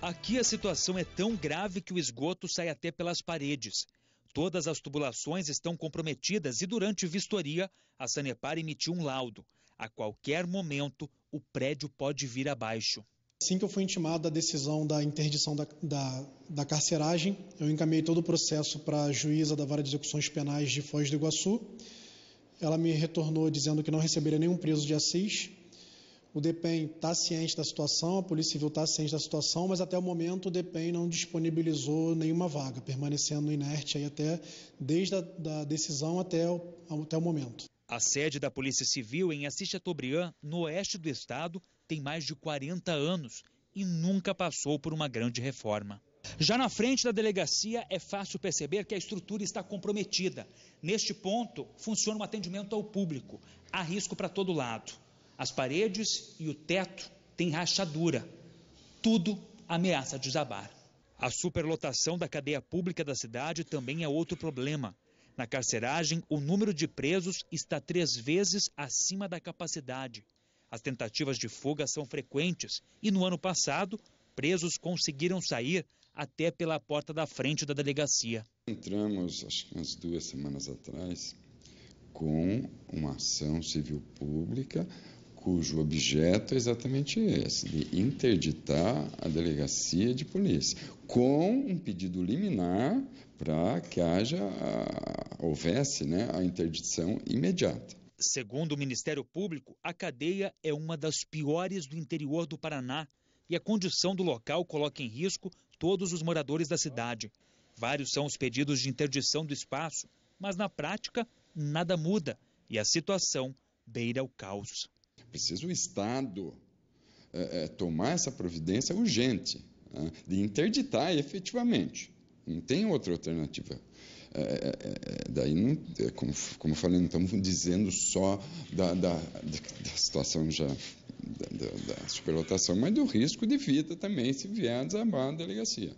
Aqui a situação é tão grave que o esgoto sai até pelas paredes. Todas as tubulações estão comprometidas e, durante vistoria, a Sanepar emitiu um laudo. A qualquer momento, o prédio pode vir abaixo. Assim que eu fui intimado da decisão da interdição da, da, da carceragem, eu encaminhei todo o processo para a juíza da Vara de Execuções Penais de Foz do Iguaçu. Ela me retornou dizendo que não receberia nenhum preso de Assis o DEPEN está ciente da situação, a Polícia Civil está ciente da situação, mas até o momento o DEPEN não disponibilizou nenhuma vaga, permanecendo inerte aí até desde a da decisão até o, até o momento. A sede da Polícia Civil em Assis Chateaubriand, no oeste do estado, tem mais de 40 anos e nunca passou por uma grande reforma. Já na frente da delegacia, é fácil perceber que a estrutura está comprometida. Neste ponto, funciona um atendimento ao público. Há risco para todo lado. As paredes e o teto têm rachadura. Tudo ameaça desabar. A superlotação da cadeia pública da cidade também é outro problema. Na carceragem, o número de presos está três vezes acima da capacidade. As tentativas de fuga são frequentes e, no ano passado, presos conseguiram sair até pela porta da frente da delegacia. Entramos, acho que umas duas semanas atrás, com uma ação civil pública cujo objeto é exatamente esse, de interditar a delegacia de polícia, com um pedido liminar para que haja, houvesse né, a interdição imediata. Segundo o Ministério Público, a cadeia é uma das piores do interior do Paraná e a condição do local coloca em risco todos os moradores da cidade. Vários são os pedidos de interdição do espaço, mas na prática nada muda e a situação beira o caos. Precisa o Estado é, é, tomar essa providência urgente, né, de interditar efetivamente. Não tem outra alternativa. É, é, é, é daí, não, como, como falei, não estamos dizendo só da, da, da situação já da, da, da superlotação, mas do risco de vida também se vier a desabar a delegacia.